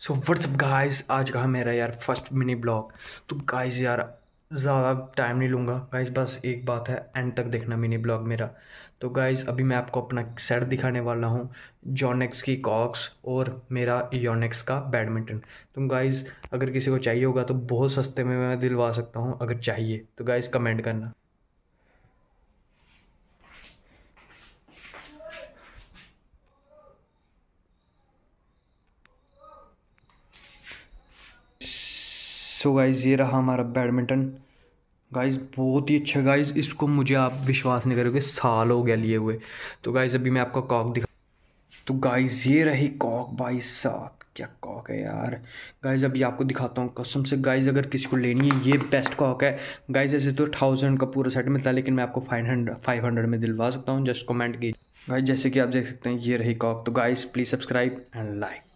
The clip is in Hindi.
सो व्हाट्सअप गाइस आज का मेरा यार फर्स्ट मिनी ब्लॉग तो गाइस यार ज़्यादा टाइम नहीं लूँगा गाइस बस एक बात है एंड तक देखना मिनी ब्लॉग मेरा तो गाइस अभी मैं आपको अपना सेट दिखाने वाला हूँ जॉनेक्स की कॉक्स और मेरा योनेक्स का बैडमिंटन तो गाइस अगर किसी को चाहिए होगा तो बहुत सस्ते में मैं दिलवा सकता हूँ अगर चाहिए तो गाइस कमेंट करना सो गाइज़ ये रहा हमारा बैडमिंटन गाइज़ बहुत ही अच्छा गाइज़ इसको मुझे आप विश्वास नहीं करोगे साल हो गया लिए हुए तो गाइज़ अभी मैं आपका कॉक दिखा तो गाइज़ ये रही कॉक बाई साहब क्या कॉक है यार गाइज अभी आपको दिखाता हूँ कसम से गाइज अगर किसी को लेनी है ये बेस्ट कॉक है गाइज ऐसे तो थाउजेंड का पूरा सेट मिलता है लेकिन मैं आपको फाइव हंड्रेड फाइव हंड्रेड में दिलवा सकता हूँ जस्ट कमेंट कीजिए गाइज जैसे कि आप देख सकते हैं ये रही कॉक तो guys please subscribe and like